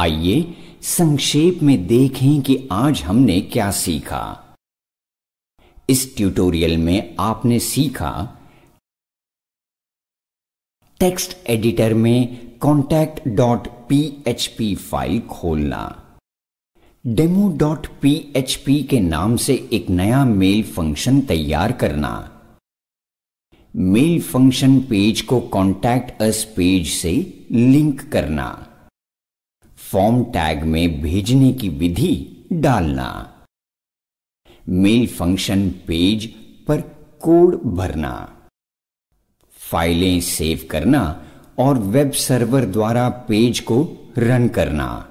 आइए संक्षेप में देखें कि आज हमने क्या सीखा इस ट्यूटोरियल में आपने सीखा टेक्स्ट एडिटर में contact dot P H P file खोलना डेमो डॉट पीएचपी पी के नाम से एक नया मेल फंक्शन तैयार करना मेल फंक्शन पेज को कॉन्टैक्ट अस पेज से लिंक करना फॉर्म टैग में भेजने की विधि डालना मेल फंक्शन पेज पर कोड भरना फाइलें सेव करना और वेब सर्वर द्वारा पेज को रन करना